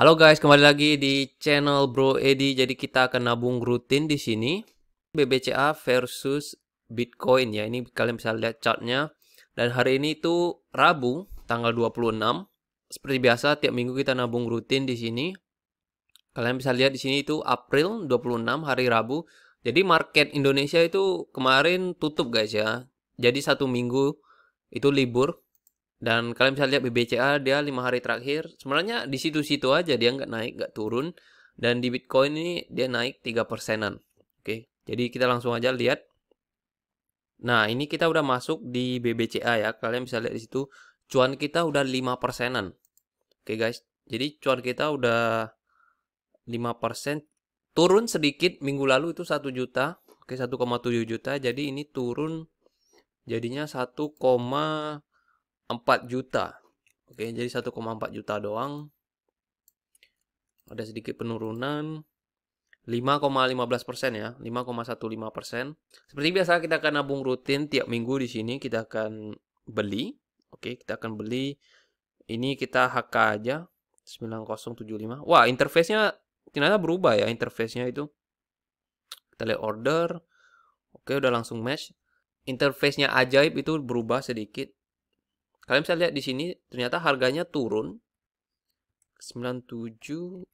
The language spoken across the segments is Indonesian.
Halo guys, kembali lagi di channel Bro Edi. Jadi kita akan nabung rutin di sini. BBCA versus Bitcoin ya. Ini kalian bisa lihat chartnya. Dan hari ini itu Rabu, tanggal 26. Seperti biasa, tiap minggu kita nabung rutin di sini. Kalian bisa lihat di sini itu April 26, hari Rabu. Jadi market Indonesia itu kemarin tutup guys ya. Jadi satu minggu itu libur dan kalian bisa lihat BBCA dia lima hari terakhir sebenarnya di situ-situ aja dia nggak naik nggak turun dan di Bitcoin ini dia naik tiga persenan. Oke, jadi kita langsung aja lihat. Nah, ini kita udah masuk di BBCA ya. Kalian bisa lihat di situ cuan kita udah lima persenan. Oke guys, jadi cuan kita udah lima persen turun sedikit minggu lalu itu satu juta. Oke, satu tujuh juta. Jadi ini turun jadinya satu koma 4 juta. Oke, jadi 1,4 juta doang. Ada sedikit penurunan. 5,15% ya, 5,15%. Seperti biasa kita akan nabung rutin tiap minggu di sini kita akan beli. Oke, kita akan beli ini kita HK aja 9075. Wah, interface-nya ternyata berubah ya interface-nya itu. Kita lihat order. Oke, udah langsung match. Interface-nya ajaib itu berubah sedikit. Kalian bisa lihat di sini ternyata harganya turun 97500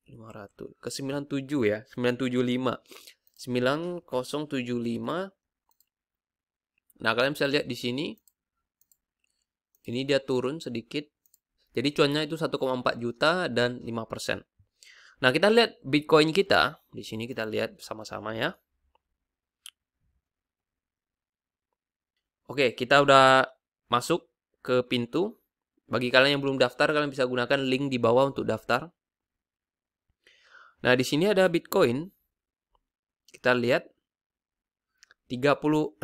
ke 97 ya, 975. 9075. Nah, kalian bisa lihat di sini ini dia turun sedikit. Jadi cuannya itu 1,4 juta dan 5%. Nah, kita lihat Bitcoin kita. Di sini kita lihat sama-sama ya. Oke, kita udah masuk ke pintu. Bagi kalian yang belum daftar, kalian bisa gunakan link di bawah untuk daftar. Nah, di sini ada Bitcoin. Kita lihat 36.700.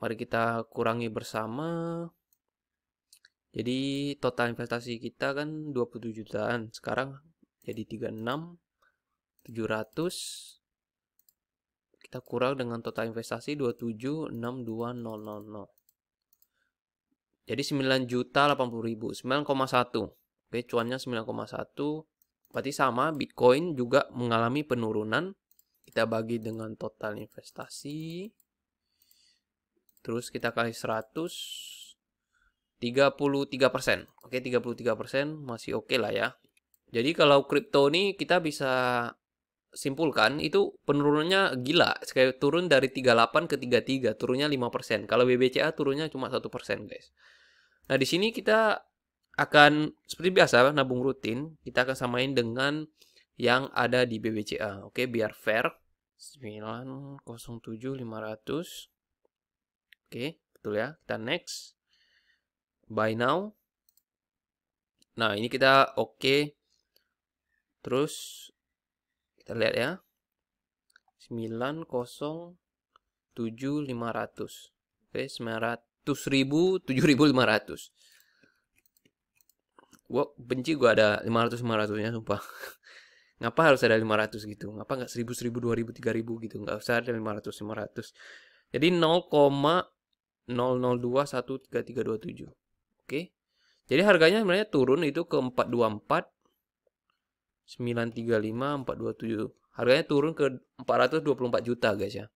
Mari kita kurangi bersama. Jadi total investasi kita kan 27 jutaan. Sekarang jadi 36 700 kita kurang dengan total investasi 2762000. Jadi 9 juta puluh ribu, 9,1. Oke, cuannya 9,1. Berarti sama, Bitcoin juga mengalami penurunan. Kita bagi dengan total investasi. Terus kita kali 100. 33 persen, oke 33 persen masih oke okay lah ya. Jadi kalau kripto ini kita bisa simpulkan itu penurunannya gila sekali turun dari 38 ke 33 turunnya 5% kalau BBCA turunnya cuma satu guys nah di sini kita akan seperti biasa nabung rutin kita akan samain dengan yang ada di BBCA oke biar fair 907500 oke betul ya kita next buy now nah ini kita oke okay. terus kita lihat ya. 907.500. Oke, okay, 900000 7.500. Gua benci gua ada 500 500-nya sumpah. Ngapa harus ada 500 gitu? Ngapa nggak 1000 1000 2000 3000 gitu? Nggak usah ada 500 500. Jadi 13327 Oke. Jadi harganya sebenarnya turun itu ke 424 935 427. Harganya turun ke 424 juta guys ya.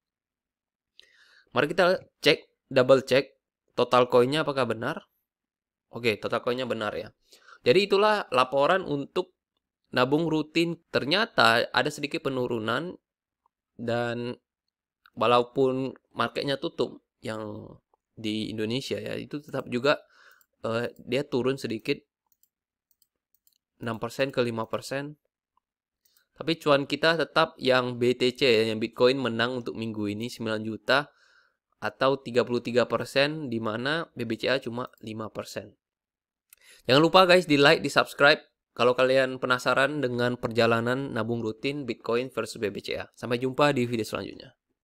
Mari kita cek double check total koinnya apakah benar? Oke, total koinnya benar ya. Jadi itulah laporan untuk nabung rutin. Ternyata ada sedikit penurunan dan walaupun marketnya tutup yang di Indonesia ya itu tetap juga uh, dia turun sedikit 6% ke 5%. Tapi cuan kita tetap yang BTC ya, yang Bitcoin menang untuk minggu ini 9 juta atau 33% di mana BBCA cuma 5%. Jangan lupa guys di like, di subscribe kalau kalian penasaran dengan perjalanan nabung rutin Bitcoin versus BBCA. Sampai jumpa di video selanjutnya.